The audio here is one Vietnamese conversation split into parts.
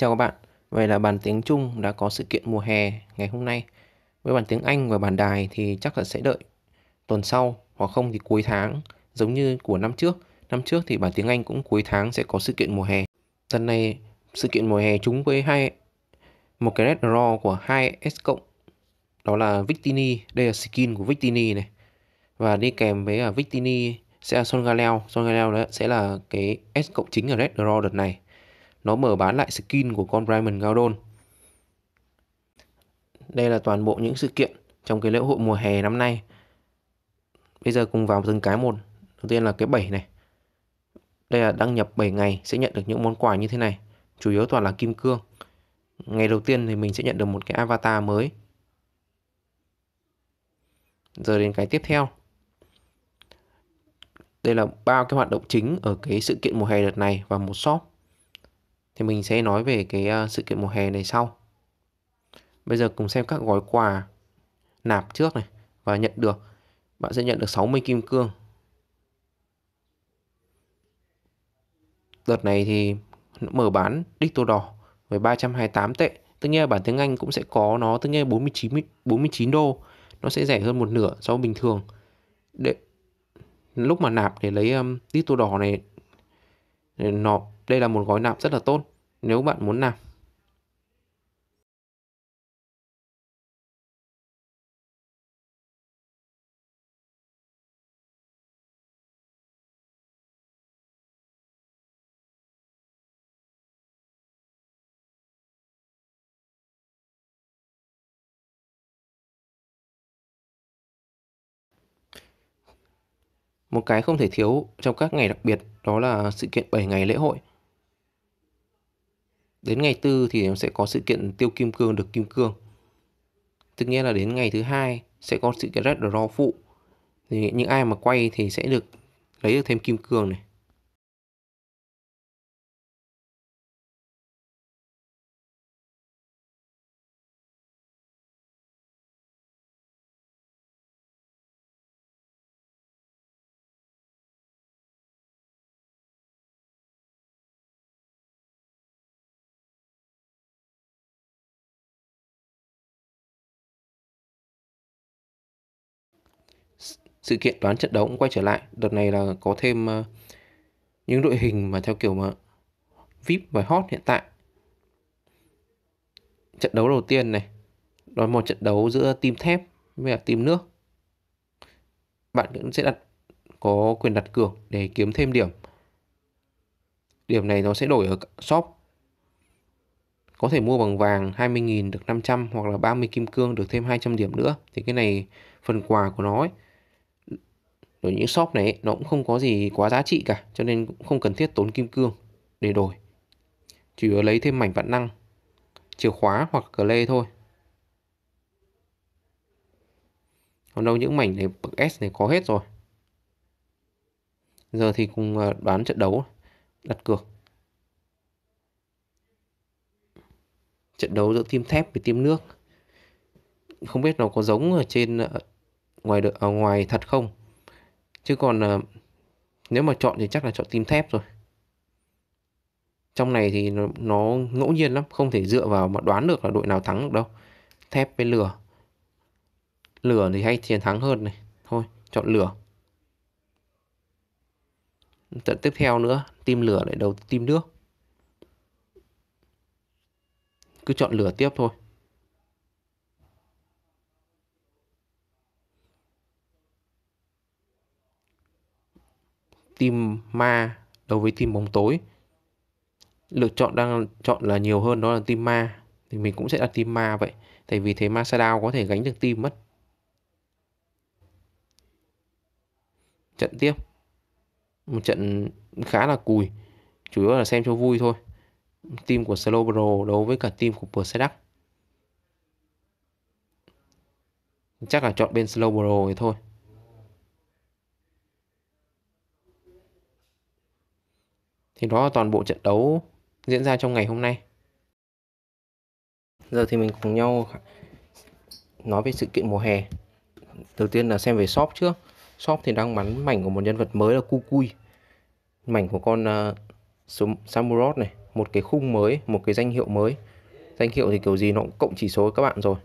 Chào các bạn, vậy là bản tiếng Trung đã có sự kiện mùa hè ngày hôm nay. Với bản tiếng Anh và bản đài thì chắc là sẽ đợi tuần sau hoặc không thì cuối tháng, giống như của năm trước. Năm trước thì bản tiếng Anh cũng cuối tháng sẽ có sự kiện mùa hè. Lần này sự kiện mùa hè chúng với hai một cái red raw của 2S cộng đó là Victini, đây là skin của Victini này. Và đi kèm với Victini sẽ là Son Galeo, Son Galeo đó sẽ là cái S cộng chính ở red raw đợt này nó mở bán lại skin của con Brahman Gaudon. Đây là toàn bộ những sự kiện trong cái lễ hội mùa hè năm nay. Bây giờ cùng vào từng cái một. Đầu tiên là cái 7 này. Đây là đăng nhập 7 ngày sẽ nhận được những món quà như thế này. Chủ yếu toàn là kim cương. Ngày đầu tiên thì mình sẽ nhận được một cái avatar mới. Giờ đến cái tiếp theo. Đây là ba cái hoạt động chính ở cái sự kiện mùa hè đợt này và một shop thì mình sẽ nói về cái ờ, sự kiện mùa hè này sau. Bây giờ cùng xem các gói quà nạp trước này và nhận được. Bạn sẽ nhận được 60 kim cương. Đợt này thì mở bán đích tô đỏ với 328 tệ. Tất nhiên là bản tiếng Anh cũng sẽ có nó tất nhiên là 49 49 đô. Nó sẽ rẻ hơn một nửa so với bình thường. Để lúc mà nạp để lấy um, đít tô đỏ này nó đây là một gói nạp rất là tốt nếu bạn muốn làm Một cái không thể thiếu trong các ngày đặc biệt đó là sự kiện 7 ngày lễ hội Đến ngày tư thì em sẽ có sự kiện tiêu kim cương được kim cương. Tức nghĩa là đến ngày thứ hai sẽ có sự kiện red draw phụ. Thì những ai mà quay thì sẽ được lấy được thêm kim cương này. sự kiện đoán trận đấu cũng quay trở lại đợt này là có thêm ờ, những đội hình mà theo kiểu mà vip và hot hiện tại trận đấu đầu tiên này đó là một trận đấu giữa team thép với team nước bạn cũng sẽ đặt có quyền đặt cược để kiếm thêm điểm điểm này nó sẽ đổi ở shop có thể mua bằng vàng 20.000 được 500 hoặc là 30 kim cương được thêm 200 điểm nữa thì cái này phần quà của nó ấy, rồi những shop này nó cũng không có gì quá giá trị cả cho nên cũng không cần thiết tốn kim cương để đổi chỉ lấy thêm mảnh vạn năng chìa khóa hoặc cờ lê thôi còn đâu những mảnh này bậc S này có hết rồi giờ thì cùng đoán à, trận đấu đặt cược trận đấu giữa team thép với team nước không biết nó có giống ở trên à, ngoài ở à, ngoài thật không chứ còn uh, nếu mà chọn thì chắc là chọn tim thép rồi trong này thì nó, nó ngẫu nhiên lắm không thể dựa vào mà đoán được là đội nào thắng được đâu thép với lửa lửa thì hay chiến thắng hơn này thôi chọn lửa trận tiếp theo nữa tim lửa lại đầu tim nước cứ chọn lửa tiếp thôi team ma đối với team bóng tối lựa chọn đang chọn là nhiều hơn đó là team ma thì mình cũng sẽ đặt team ma vậy tại vì thế Masadao có thể gánh được team mất trận tiếp một trận khá là cùi chủ yếu là xem cho vui thôi team của Slow Pro đấu với cả team của Persedac chắc là chọn bên Slow Pro thì thôi Thì đó là toàn bộ trận đấu diễn ra trong ngày hôm nay. Giờ thì mình cùng nhau nói về sự kiện mùa hè. Đầu tiên là xem về shop trước. Shop thì đang bán mảnh của một nhân vật mới là Kukui. Mảnh của con uh, Samurott này, một cái khung mới, một cái danh hiệu mới. Danh hiệu thì kiểu gì nó cũng cộng chỉ số các bạn rồi.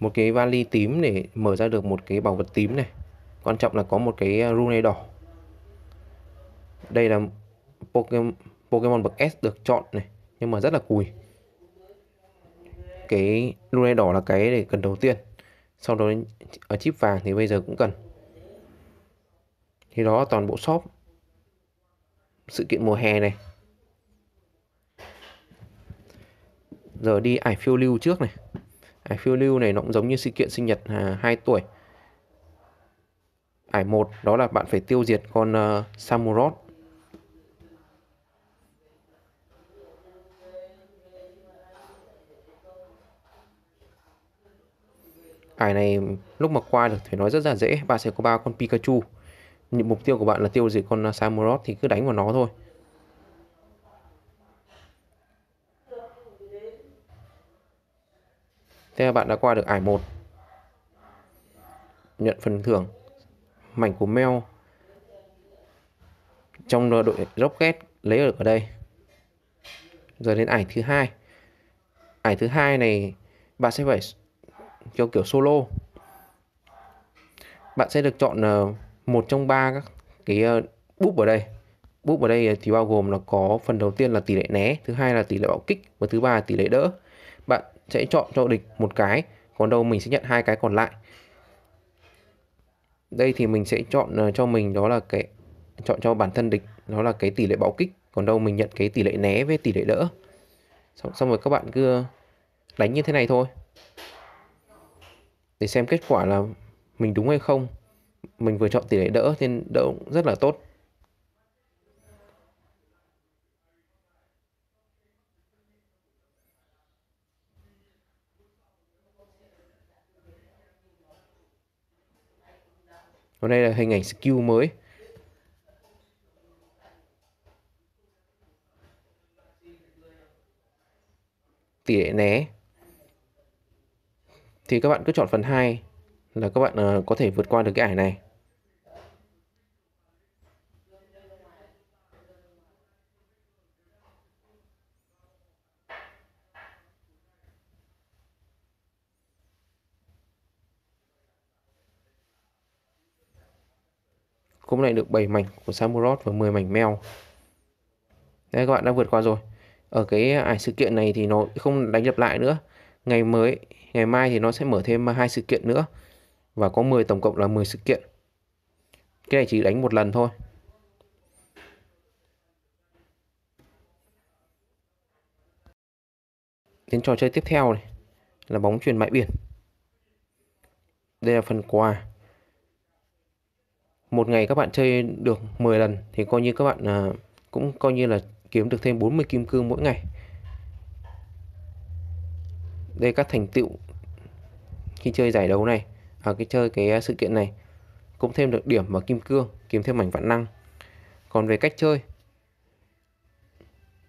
Một cái vali tím để mở ra được một cái bảo vật tím này. Quan trọng là có một cái rune đỏ. Đây là Pokemon, Pokemon bậc S được chọn này nhưng mà rất là cùi cái luna đỏ là cái để cần đầu tiên sau đó ở chip vàng thì bây giờ cũng cần thì đó toàn bộ shop sự kiện mùa hè này giờ đi ải phiêu lưu trước này ải phiêu lưu này nó cũng giống như sự kiện sinh nhật à, 2 tuổi ải một đó là bạn phải tiêu diệt con uh, samurott Bài này lúc mà qua được phải nói rất là dễ Bạn sẽ có ba con Pikachu những Mục tiêu của bạn là tiêu diệt con à, Samurott Thì cứ đánh vào nó thôi Thế là bạn đã qua được ải 1 Nhận phần thưởng Mảnh của Mel Trong đội Rocket lấy được ở đây Giờ đến ải thứ hai Ải thứ hai này bạn sẽ phải cho kiểu solo bạn sẽ được chọn ờ, một trong ba các cái ờ, búp ở đây búp ở đây thì bao gồm là có phần đầu tiên là tỷ lệ né thứ hai là tỷ lệ bạo kích và thứ ba là tỷ lệ đỡ bạn sẽ chọn cho địch một cái còn đâu mình sẽ nhận hai cái còn lại đây thì mình sẽ chọn ờ, cho mình đó là cái chọn cho bản thân địch đó là cái tỷ lệ bạo kích còn đâu mình nhận cái tỷ lệ né với tỷ lệ đỡ xong rồi các bạn cứ đánh như thế này thôi để xem kết quả là mình đúng hay không mình vừa chọn tỷ lệ đỡ nên đỡ cũng rất là tốt Và đây là hình ảnh skill mới tỷ lệ né thì các bạn cứ chọn phần 2 là các bạn uh, có thể vượt qua được cái ải này. cũng lại được 7 mảnh của samurot và 10 mảnh mèo. Đây các bạn đã vượt qua rồi. Ở cái ải sự kiện này thì nó không đánh lặp lại nữa ngày mới ngày mai thì nó sẽ mở thêm hai sự kiện nữa và có 10 tổng cộng là 10 sự kiện cái này chỉ đánh một lần thôi đến trò chơi tiếp theo này là bóng truyền bãi biển đây là phần quà một ngày các bạn chơi được 10 lần thì coi như các bạn à, cũng coi như là kiếm được thêm 40 kim cương mỗi ngày đây các thành tựu khi chơi giải đấu này à, cái chơi cái à, sự kiện này cũng thêm được điểm và kim cương kiếm thêm mảnh vạn năng còn về cách chơi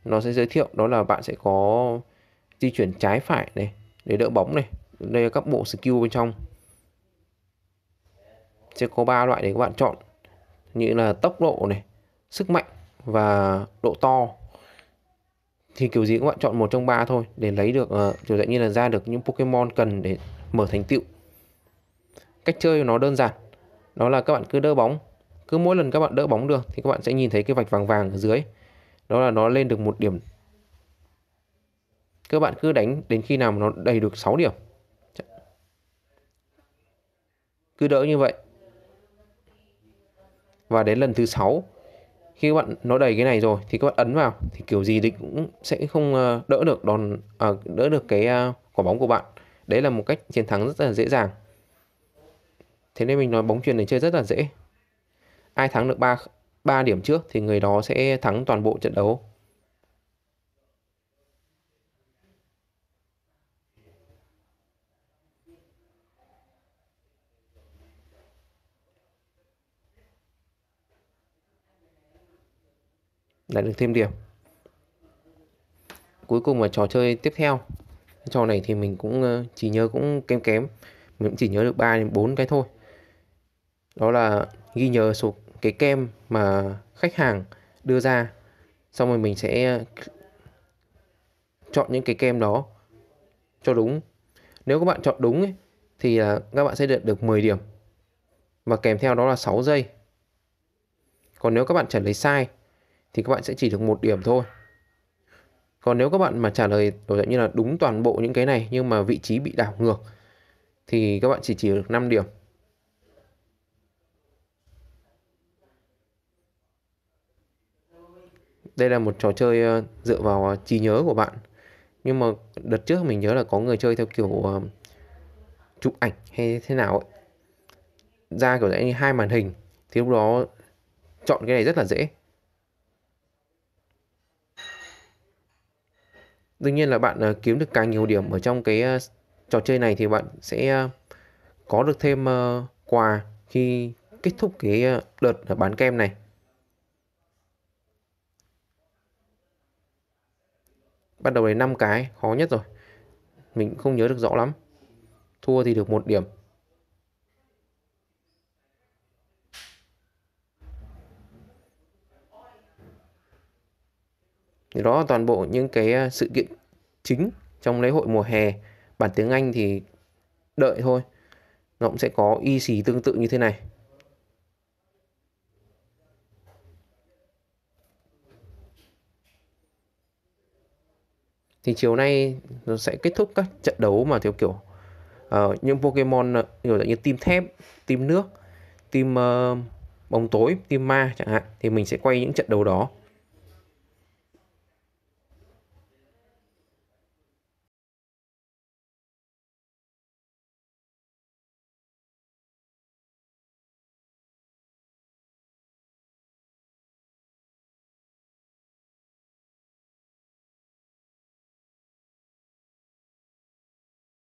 nó sẽ giới thiệu đó là bạn sẽ có di chuyển trái phải này để đỡ bóng này đây là các bộ skill bên trong sẽ có ba loại để các bạn chọn như là tốc độ này sức mạnh và độ to thì kiểu gì các bạn chọn một trong ba thôi để lấy được ờ, kiểu dạng như là ra được những Pokemon cần để mở thành tựu cách chơi của nó đơn giản đó là các bạn cứ đỡ bóng cứ mỗi lần các bạn đỡ bóng được thì các bạn sẽ nhìn thấy cái vạch vàng vàng ở dưới đó là nó lên được một điểm các bạn cứ đánh đến khi nào nó đầy được 6 điểm cứ đỡ như vậy và đến lần thứ sáu khi các bạn nó đầy cái này rồi thì các bạn ấn vào thì kiểu gì địch cũng sẽ không ờ, đỡ được đòn à, đỡ được cái à, quả bóng của bạn đấy là một cách chiến thắng rất là dễ dàng thế nên mình nói bóng truyền này chơi rất là dễ ai thắng được 3 3 điểm trước thì người đó sẽ thắng toàn bộ trận đấu lại được thêm điểm cuối cùng là trò chơi tiếp theo trò này thì mình cũng ờ, chỉ nhớ cũng kém kém mình cũng chỉ nhớ được 3 đến 4 cái thôi đó là ghi nhớ số cái kem mà khách hàng đưa ra xong rồi mình sẽ ờ, chọn những cái kem đó cho đúng nếu các bạn chọn đúng ấy, thì các bạn sẽ được được 10 điểm và kèm theo đó là 6 giây còn nếu các bạn trả lời sai thì các bạn sẽ chỉ được một điểm thôi còn nếu các bạn mà trả lời kiểu dạng như là đúng toàn bộ những cái này nhưng mà vị trí bị đảo ngược thì các bạn chỉ chỉ được 5 điểm đây là một trò chơi ờ, dựa vào ờ, trí nhớ của bạn nhưng mà đợt trước mình nhớ là có người chơi theo kiểu ờ, chụp ảnh hay thế nào ấy ra kiểu dạng như hai màn hình thì lúc đó chọn cái này rất là dễ đương nhiên là bạn à, kiếm được càng nhiều điểm ở trong cái à, trò chơi này thì bạn sẽ à, có được thêm quà khi kết thúc cái đợt bán kem này bắt đầu đến 5 cái khó nhất rồi mình không nhớ được rõ lắm thua thì được một điểm thì đó toàn bộ những cái à, sự kiện chính trong lễ hội mùa hè bản tiếng Anh thì đợi thôi nó cũng sẽ có y xì tương tự như thế này thì chiều nay nó sẽ kết thúc các trận đấu mà theo kiểu uh, những Pokemon ờ, kiểu dạng như team thép, team nước, team uh, bóng tối, team ma chẳng hạn thì mình sẽ quay những trận đấu đó.